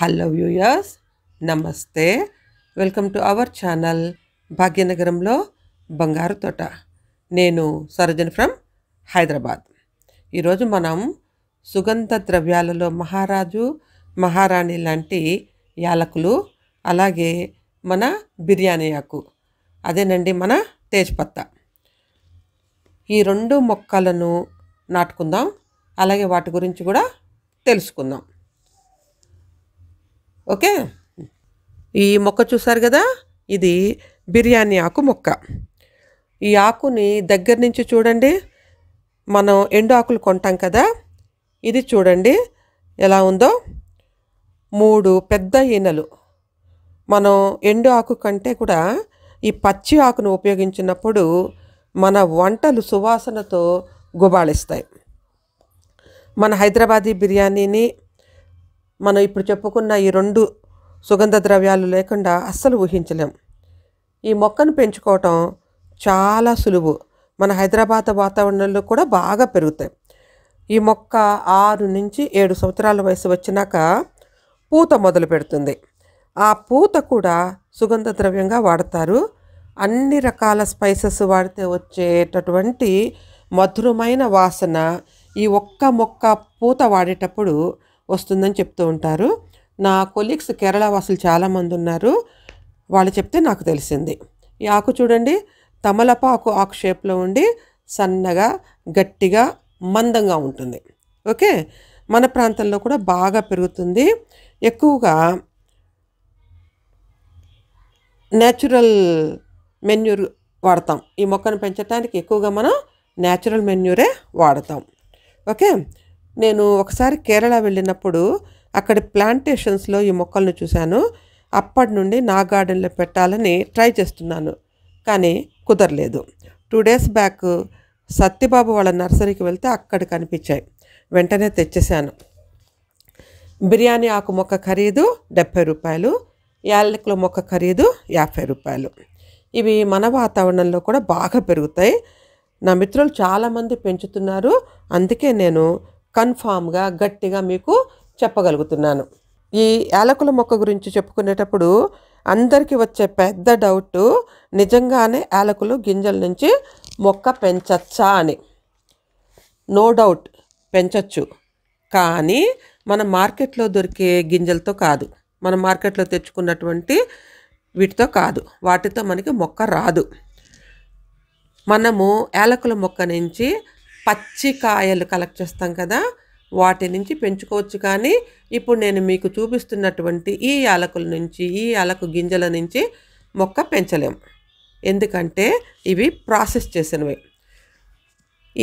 hello viewers నమస్తే welcome to our channel భాగ్యనగరంలో బంగారు తోట నేను సరోజన్ ఫ్రమ్ హైదరాబాద్ ఈరోజు మనం సుగంధ ద్రవ్యాలలో మహారాజు మహారాణి లాంటి యాలకులు అలాగే మన బిర్యానీ ఆకు అదేనండి మన తేజ్పత్తా ఈ రెండు మొక్కలను నాటుకుందాం అలాగే వాటి గురించి కూడా తెలుసుకుందాం ఓకే ఈ మొక్క చూసారు కదా ఇది బిర్యానీ ఆకు మొక్క ఈ ఆకుని దగ్గర నుంచి చూడండి మనం ఎండు ఆకులు కొంటాం కదా ఇది చూడండి ఎలా ఉందో మూడు పెద్ద ఈనలు మనం ఎండు ఆకు కంటే కూడా ఈ పచ్చి ఆకును ఉపయోగించినప్పుడు మన వంటలు సువాసనతో గుబాళిస్తాయి మన హైదరాబాదీ బిర్యానీని మనం ఇప్పుడు చెప్పుకున్న ఈ రెండు సుగంధ ద్రవ్యాలు లేకుండా అస్సలు ఊహించలేం ఈ మొక్కను పెంచుకోవటం చాలా సులువు మన హైదరాబాద్ వాతావరణంలో కూడా బాగా పెరుగుతాయి ఈ మొక్క ఆరు నుంచి ఏడు సంవత్సరాల వయసు వచ్చినాక పూత మొదలు పెడుతుంది ఆ పూత కూడా సుగంధ ద్రవ్యంగా వాడతారు అన్ని రకాల స్పైసెస్ వాడితే వచ్చేటటువంటి మధురమైన వాసన ఈ ఒక్క మొక్క పూత వాడేటప్పుడు వస్తుందని చెప్తూ ఉంటారు నా కొలీగ్స్ కేరళ వాసులు చాలామంది ఉన్నారు వాళ్ళు చెప్తే నాకు తెలిసింది ఈ ఆకు చూడండి తమలపాకు ఆకు షేప్లో ఉండి సన్నగా గట్టిగా మందంగా ఉంటుంది ఓకే మన ప్రాంతంలో కూడా బాగా పెరుగుతుంది ఎక్కువగా న్యాచురల్ మెన్యూర్ వాడతాం ఈ మొక్కను పెంచడానికి ఎక్కువగా మనం న్యాచురల్ మెన్యూరే వాడతాం ఓకే నేను ఒకసారి కేరళ వెళ్ళినప్పుడు అక్కడ ప్లాంటేషన్స్లో ఈ మొక్కలను చూశాను అప్పటి నుండి నా గార్డెన్లో పెట్టాలని ట్రై చేస్తున్నాను కానీ కుదరలేదు టూ డేస్ బ్యాక్ సత్యబాబు వాళ్ళ నర్సరీకి వెళ్తే అక్కడ కనిపించాయి వెంటనే తెచ్చేశాను బిర్యానీ ఆకు మొక్క ఖరీదు డెబ్భై రూపాయలు యాలకుల మొక్క ఖరీదు యాభై రూపాయలు ఇవి మన వాతావరణంలో కూడా బాగా పెరుగుతాయి నా మిత్రులు చాలామంది పెంచుతున్నారు అందుకే నేను కన్ఫామ్గా గట్టిగా మీకు చెప్పగలుగుతున్నాను ఈ యాలకుల మొక్క గురించి చెప్పుకునేటప్పుడు అందరికీ వచ్చే పెద్ద డౌట్ నిజంగానే యాలకులు గింజల నుంచి మొక్క పెంచచ్చా అని నో డౌట్ పెంచచ్చు కానీ మన మార్కెట్లో దొరికే గింజలతో కాదు మన మార్కెట్లో తెచ్చుకున్నటువంటి వీటితో కాదు వాటితో మనకి మొక్క రాదు మనము యాలకుల మొక్క నుంచి పచ్చి కాయలు కలెక్ట్ చేస్తాం కదా వాటి నుంచి పెంచుకోవచ్చు కానీ ఇప్పుడు నేను మీకు చూపిస్తున్నటువంటి ఈ యాలకుల నుంచి ఈ యాలకు గింజల నుంచి మొక్క పెంచలేము ఎందుకంటే ఇవి ప్రాసెస్ చేసినవి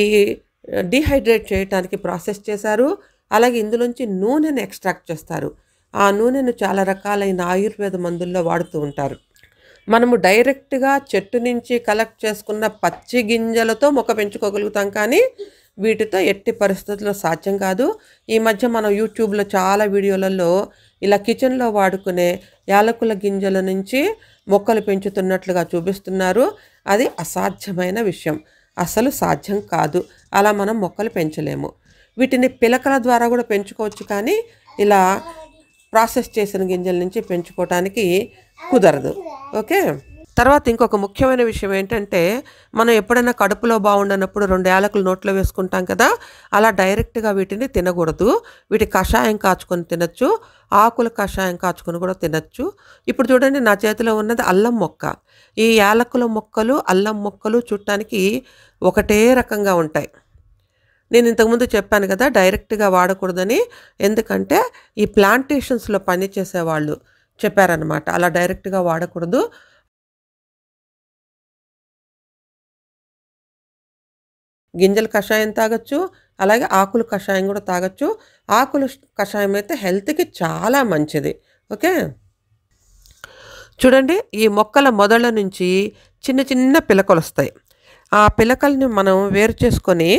ఈ డిహైడ్రేట్ చేయటానికి ప్రాసెస్ చేశారు అలాగే ఇందులోంచి నూనెను ఎక్స్ట్రాక్ట్ చేస్తారు ఆ నూనెను చాలా రకాలైన ఆయుర్వేద మందుల్లో వాడుతూ ఉంటారు మనము డైరెక్ట్గా చెట్టు నుంచి కలెక్ట్ చేసుకున్న పచ్చి గింజలతో మొక్క పెంచుకోగలుగుతాం కానీ వీటితో ఎట్టి పరిస్థితుల్లో సాధ్యం కాదు ఈ మధ్య మనం యూట్యూబ్లో చాలా వీడియోలలో ఇలా కిచెన్లో వాడుకునే యాలకుల గింజల నుంచి మొక్కలు పెంచుతున్నట్లుగా చూపిస్తున్నారు అది అసాధ్యమైన విషయం అసలు సాధ్యం కాదు అలా మనం మొక్కలు పెంచలేము వీటిని పిలకల ద్వారా కూడా పెంచుకోవచ్చు కానీ ఇలా ప్రాసెస్ చేసిన గింజల నుంచి పెంచుకోవటానికి కుదరదు ఓకే తర్వాత ఇంకొక ముఖ్యమైన విషయం ఏంటంటే మనం ఎప్పుడైనా కడుపులో బాగుండనప్పుడు రెండు యాలకులు నోట్లో వేసుకుంటాం కదా అలా డైరెక్ట్గా వీటిని తినకూడదు వీటి కషాయం కాచుకొని తినచ్చు ఆకుల కషాయం కాచుకొని కూడా తినచ్చు ఇప్పుడు చూడండి నా చేతిలో ఉన్నది అల్లం మొక్క ఈ యాలకుల మొక్కలు అల్లం మొక్కలు చుట్టానికి ఒకటే రకంగా ఉంటాయి నేను ఇంతకుముందు చెప్పాను కదా డైరెక్ట్గా వాడకూడదని ఎందుకంటే ఈ ప్లాంటేషన్స్లో పనిచేసేవాళ్ళు చెప్పారనమాట అలా డైరెక్ట్గా వాడకూడదు గింజల కషాయం తాగొచ్చు అలాగే ఆకులు కషాయం కూడా తాగొచ్చు ఆకులు కషాయం అయితే హెల్త్కి చాలా మంచిది ఓకే చూడండి ఈ మొక్కల మొదళ్ళ నుంచి చిన్న చిన్న పిలకలు వస్తాయి ఆ పిలకల్ని మనం వేరు చేసుకొని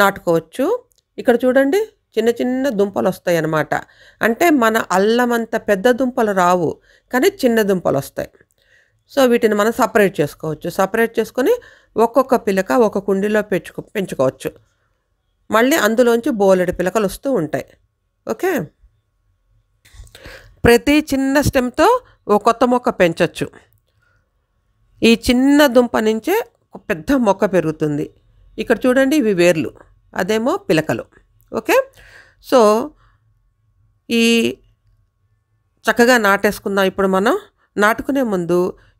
నాటుకోవచ్చు ఇక్కడ చూడండి చిన్న చిన్న దుంపలు వస్తాయి అన్నమాట అంటే మన అల్లం అంత పెద్ద దుంపలు రావు కానీ చిన్న దుంపలు వస్తాయి సో వీటిని మనం సపరేట్ చేసుకోవచ్చు సపరేట్ చేసుకొని ఒక్కొక్క పిలక ఒక కుండీలో పెంచుకో పెంచుకోవచ్చు మళ్ళీ అందులోంచి బోలెడు పిలకలు వస్తూ ఉంటాయి ఓకే ప్రతి చిన్న స్టెమ్తో ఒక కొత్త మొక్క పెంచవచ్చు ఈ చిన్న దుంప నుంచే ఒక పెద్ద మొక్క పెరుగుతుంది ఇక్కడ చూడండి ఇవి వేర్లు అదేమో పిలకలు ఓకే సో ఈ చక్కగా నాటేసుకుందాం ఇప్పుడు మనం నాటుకునే ముందు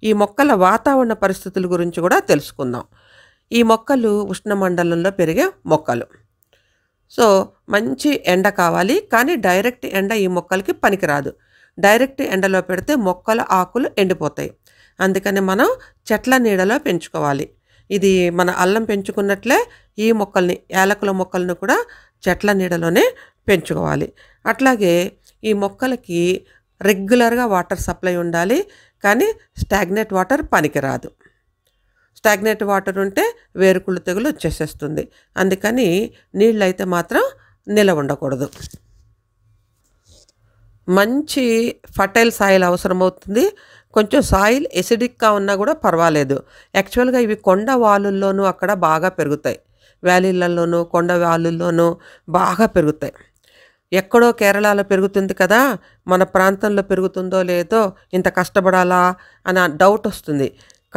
ఈ మొక్కల వాతావరణ పరిస్థితుల గురించి కూడా తెలుసుకుందాం ఈ మొక్కలు ఉష్ణ మండలంలో పెరిగే మొక్కలు సో మంచి ఎండ కావాలి కానీ డైరెక్ట్ ఎండ ఈ మొక్కలకి పనికిరాదు డైరెక్ట్ ఎండలో పెడితే మొక్కల ఆకులు ఎండిపోతాయి అందుకని మనం చెట్ల నీడలో పెంచుకోవాలి ఇది మన అల్లం పెంచుకున్నట్లే ఈ మొక్కల్ని ఏలకుల మొక్కలను కూడా చెట్ల నీడలోనే పెంచుకోవాలి అట్లాగే ఈ మొక్కలకి రెగ్యులర్గా వాటర్ సప్లై ఉండాలి కానీ స్టాగ్నెట్ వాటర్ పనికిరాదు స్టాగ్నెట్ వాటర్ ఉంటే వేరుకుళ్ళు తెగులు వచ్చేసేస్తుంది అందుకని నీళ్ళు అయితే మాత్రం నిల ఉండకూడదు మంచి ఫర్టైల్ సాయిల్ అవసరమవుతుంది కొంచెం సాయిల్ ఎసిడిక్గా ఉన్నా కూడా పర్వాలేదు యాక్చువల్గా ఇవి కొండ వాలుల్లోనూ అక్కడ బాగా పెరుగుతాయి వ్యాలీలలోనూ కొండ వాలుల్లోనూ బాగా పెరుగుతాయి ఎక్కడో కేరళలో పెరుగుతుంది కదా మన ప్రాంతంలో పెరుగుతుందో లేదో ఇంత కష్టపడాలా అని డౌట్ వస్తుంది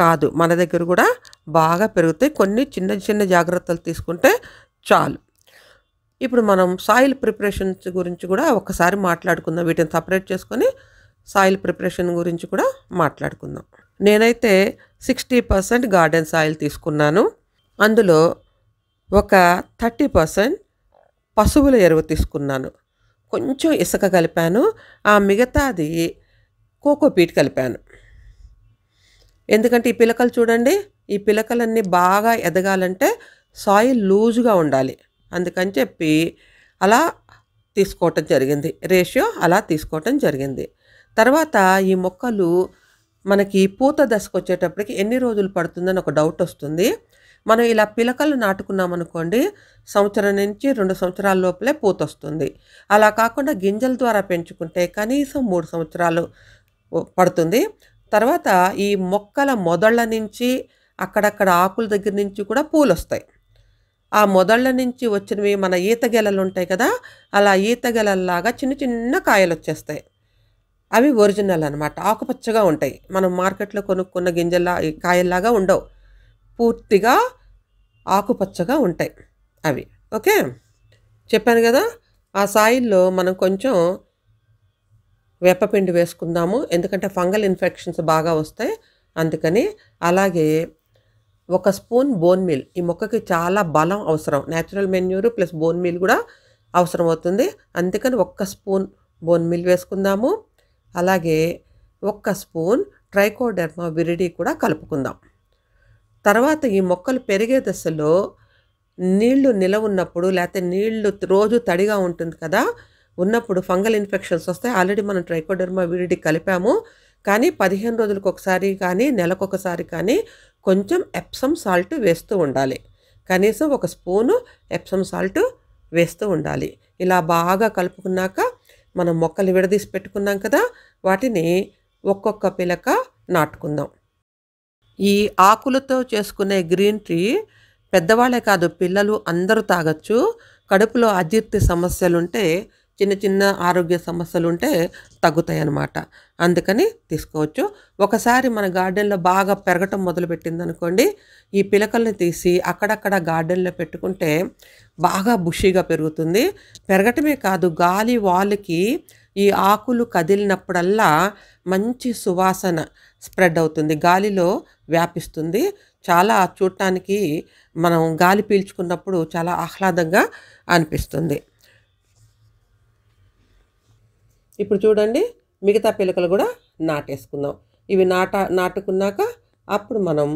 కాదు మన దగ్గర కూడా బాగా పెరుగుతాయి కొన్ని చిన్న చిన్న జాగ్రత్తలు తీసుకుంటే చాలు ఇప్పుడు మనం సాయిల్ ప్రిపరేషన్స్ గురించి కూడా ఒకసారి మాట్లాడుకుందాం వీటిని సపరేట్ చేసుకొని సాయిల్ ప్రిపరేషన్ గురించి కూడా మాట్లాడుకుందాం నేనైతే సిక్స్టీ పర్సెంట్ గార్డెన్ సాయిల్ తీసుకున్నాను అందులో ఒక థర్టీ పర్సెంట్ పశువుల ఎరువు తీసుకున్నాను కొంచెం ఇసుక కలిపాను ఆ మిగతాది కోకోపీట్ కలిపాను ఎందుకంటే ఈ పిలకలు చూడండి ఈ పిలకలన్నీ బాగా ఎదగాలంటే సాయిల్ లూజుగా ఉండాలి అందుకని చెప్పి అలా తీసుకోవటం జరిగింది రేషియో అలా తీసుకోవటం జరిగింది తర్వాత ఈ మొక్కలు మనకి పూత దశకు వచ్చేటప్పటికి ఎన్ని రోజులు పడుతుందని ఒక డౌట్ వస్తుంది మనం ఇలా పిలకలు నాటుకున్నాం అనుకోండి సంవత్సరం నుంచి రెండు సంవత్సరాల లోపలే పూత వస్తుంది అలా కాకుండా గింజల ద్వారా పెంచుకుంటే కనీసం మూడు సంవత్సరాలు పడుతుంది తర్వాత ఈ మొక్కల మొదళ్ళ నుంచి అక్కడక్కడ ఆకుల దగ్గర నుంచి కూడా పూలు వస్తాయి ఆ మొదళ్ళ నుంచి వచ్చినవి మన ఈత గెలలు ఉంటాయి కదా అలా ఈత గెలల్లాగా చిన్న చిన్న కాయలు వచ్చేస్తాయి అవి ఒరిజినల్ అనమాట ఆకుపచ్చగా ఉంటాయి మనం మార్కెట్లో కొనుక్కున్న గింజల్లా కాయల్లాగా ఉండవు పూర్తిగా ఆకుపచ్చగా ఉంటాయి అవి ఓకే చెప్పాను కదా ఆ సాయిల్లో మనం కొంచెం వేపపిండి వేసుకుందాము ఎందుకంటే ఫంగల్ ఇన్ఫెక్షన్స్ బాగా వస్తాయి అందుకని అలాగే ఒక స్పూన్ బోన్ మీల్ ఈ మొక్కకి చాలా బలం అవసరం natural manure plus bone meal కూడా అవసరం అవుతుంది అందుకని ఒక్క స్పూన్ బోన్ మీల్ వేసుకుందాము అలాగే ఒక్క స్పూన్ ట్రైకోడెర్మా విరిడి కూడా కలుపుకుందాం తర్వాత ఈ మొక్కలు పెరిగే దశలో నీళ్లు నిలవ ఉన్నప్పుడు లేకపోతే నీళ్లు రోజు తడిగా ఉంటుంది కదా ఉన్నప్పుడు ఫంగల్ ఇన్ఫెక్షన్స్ వస్తాయి ఆల్రెడీ మనం ట్రైకోడెర్మా విరిడి కలిపాము కానీ పదిహేను రోజులకు ఒకసారి కానీ నెలకొకసారి కానీ కొంచెం ఎప్సమ్ సాల్ట్ వేస్తూ ఉండాలి కనీసం ఒక స్పూను ఎప్సమ్ సాల్ట్ వేస్తూ ఉండాలి ఇలా బాగా కలుపుకున్నాక మనం మొక్కలు విడదీసి పెట్టుకున్నాం కదా వాటిని ఒక్కొక్క పిలక నాటుకుందాం ఈ ఆకులతో చేసుకునే గ్రీన్ టీ పెద్దవాళ్ళే కాదు పిల్లలు అందరూ తాగొచ్చు కడుపులో అజీర్తి సమస్యలుంటే చిన్న చిన్న ఆరోగ్య సమస్యలు ఉంటే తగ్గుతాయి అన్నమాట అందుకని తీసుకోవచ్చు ఒకసారి మన గార్డెన్లో బాగా పెరగటం మొదలుపెట్టింది అనుకోండి ఈ పిలకల్ని తీసి అక్కడక్కడ గార్డెన్లో పెట్టుకుంటే బాగా బుషీగా పెరుగుతుంది పెరగటమే కాదు గాలి వాళ్ళకి ఈ ఆకులు కదిలినప్పుడల్లా మంచి సువాసన స్ప్రెడ్ అవుతుంది గాలిలో వ్యాపిస్తుంది చాలా చూడటానికి మనం గాలి పీల్చుకున్నప్పుడు చాలా ఆహ్లాదంగా అనిపిస్తుంది ఇప్పుడు చూడండి మిగతా పిలకలు కూడా నాటేసుకుందాం ఇవి నాట నాటుకున్నాక అప్పుడు మనం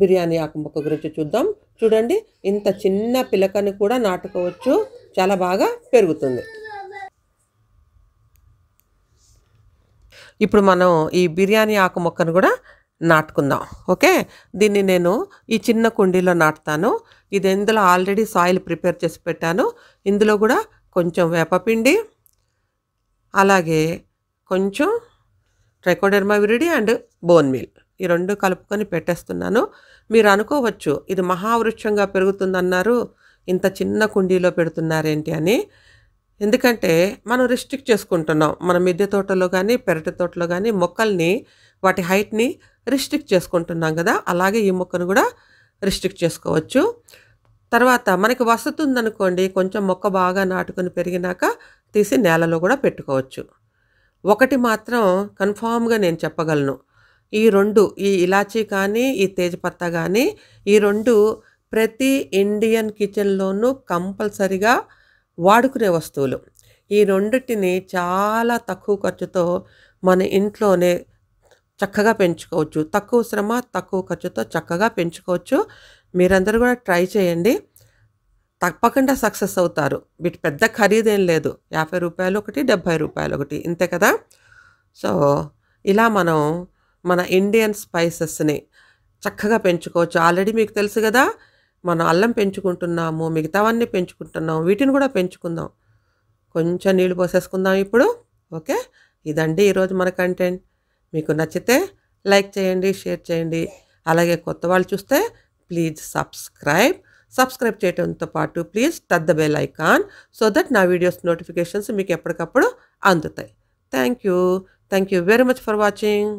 బిర్యానీ ఆకు మొక్క గురించి చూద్దాం చూడండి ఇంత చిన్న పిలకని కూడా నాటుకోవచ్చు చాలా బాగా పెరుగుతుంది ఇప్పుడు మనం ఈ బిర్యానీ ఆకు మొక్కను కూడా నాటుకుందాం ఓకే దీన్ని నేను ఈ చిన్న కుండీలో నాటుతాను ఇది ఇందులో ఆల్రెడీ సాయిల్ ప్రిపేర్ చేసి పెట్టాను ఇందులో కూడా కొంచెం వేపపిండి అలాగే కొంచెం trichoderma viride and bone meal ఈ రెండు కలుపుకొని పెట్టేస్తున్నాను మీరు అనుకోవచ్చు ఇది మహావృక్షంగా పెరుగుతుందన్నారు ఇంత చిన్న కుండీలో పెడుతున్నారేంటి అని ఎందుకంటే మనం రిస్ట్రిక్ట్ చేసుకుంటున్నాం మన మిద్దె తోటలో కానీ పెరటి తోటలో కానీ మొక్కల్ని వాటి హైట్ని రిస్ట్రిక్ట్ చేసుకుంటున్నాం కదా అలాగే ఈ మొక్కను కూడా రిస్ట్రిక్ట్ చేసుకోవచ్చు తర్వాత మనకి వసతుందనుకోండి కొంచెం మొక్క బాగా నాటుకొని పెరిగినాక తీసి నేలలో కూడా పెట్టుకోవచ్చు ఒకటి మాత్రం కన్ఫామ్గా నేను చెప్పగలను ఈ రెండు ఈ ఇలాచీ కానీ ఈ తేజ్పత్తా కానీ ఈ రెండు ప్రతి ఇండియన్ కిచెన్లోనూ కంపల్సరిగా వాడుకునే వస్తువులు ఈ రెండింటిని చాలా తక్కువ ఖర్చుతో మన ఇంట్లోనే చక్కగా పెంచుకోవచ్చు తక్కువ శ్రమ తక్కువ ఖర్చుతో చక్కగా పెంచుకోవచ్చు మీరందరూ కూడా ట్రై చేయండి తప్పకుండా సక్సెస్ అవుతారు వీటి పెద్ద ఖరీదేం లేదు యాభై రూపాయలు ఒకటి డెబ్భై రూపాయలు ఒకటి ఇంతే కదా సో ఇలా మనం మన ఇండియన్ స్పైసెస్ని చక్కగా పెంచుకోవచ్చు ఆల్రెడీ మీకు తెలుసు కదా మనం అల్లం పెంచుకుంటున్నాము మిగతావన్నీ పెంచుకుంటున్నాము వీటిని కూడా పెంచుకుందాం కొంచెం నీళ్ళు పోసేసుకుందాం ఇప్పుడు ఓకే ఇదండి ఈరోజు మన కంటెంట్ మీకు నచ్చితే లైక్ చేయండి షేర్ చేయండి అలాగే కొత్త వాళ్ళు చూస్తే ప్లీజ్ సబ్స్క్రైబ్ సబ్స్క్రైబ్ చేయడంతో పాటు please touch the bell icon so that నా వీడియోస్ నోటిఫికేషన్స్ మీకు ఎప్పటికప్పుడు అందుతాయి thank you thank you very much for watching